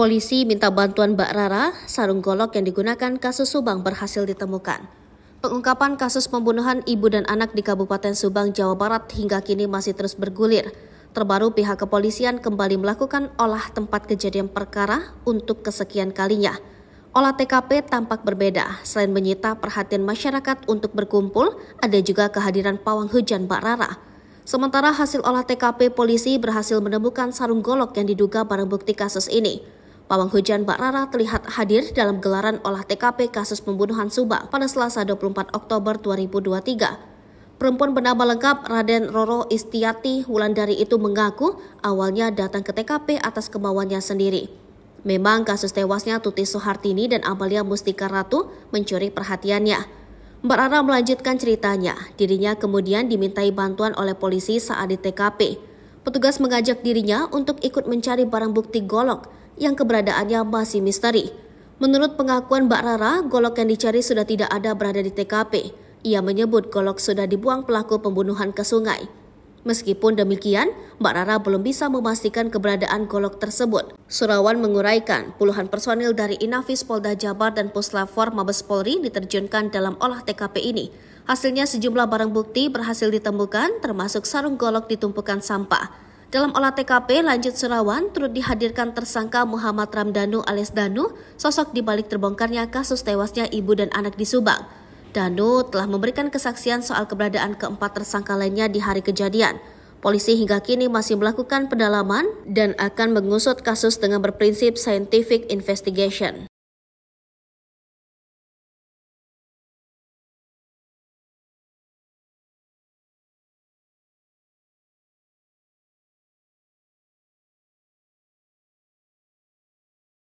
Polisi minta bantuan Mbak Rara, sarung golok yang digunakan kasus Subang berhasil ditemukan. Pengungkapan kasus pembunuhan ibu dan anak di Kabupaten Subang, Jawa Barat hingga kini masih terus bergulir. Terbaru pihak kepolisian kembali melakukan olah tempat kejadian perkara untuk kesekian kalinya. Olah TKP tampak berbeda. Selain menyita perhatian masyarakat untuk berkumpul, ada juga kehadiran pawang hujan Mbak Rara. Sementara hasil olah TKP polisi berhasil menemukan sarung golok yang diduga barang bukti kasus ini. Pawang hujan Mbak Rara terlihat hadir dalam gelaran olah TKP kasus pembunuhan Subang pada Selasa 24 Oktober 2023. Perempuan bernama lengkap Raden Roro Istiati Wulandari itu mengaku awalnya datang ke TKP atas kemauannya sendiri. Memang kasus tewasnya Tuti Soehartini dan Amalia Mustika Ratu mencuri perhatiannya. Mbak Rara melanjutkan ceritanya, dirinya kemudian dimintai bantuan oleh polisi saat di TKP. Petugas mengajak dirinya untuk ikut mencari barang bukti golok yang keberadaannya masih misteri. Menurut pengakuan Mbak Rara, golok yang dicari sudah tidak ada berada di TKP. Ia menyebut golok sudah dibuang pelaku pembunuhan ke sungai. Meskipun demikian, Mbak Rara belum bisa memastikan keberadaan golok tersebut. Surawan menguraikan, puluhan personil dari Inafis Polda Jabar dan Puslavor Mabes Polri diterjunkan dalam olah TKP ini. Hasilnya sejumlah barang bukti berhasil ditemukan, termasuk sarung golok ditumpukan sampah. Dalam olah TKP lanjut Serawan turut dihadirkan tersangka Muhammad Ramdanu alias Danu, sosok di balik terbongkarnya kasus tewasnya ibu dan anak di Subang. Danu telah memberikan kesaksian soal keberadaan keempat tersangka lainnya di hari kejadian. Polisi hingga kini masih melakukan pendalaman dan akan mengusut kasus dengan berprinsip scientific investigation.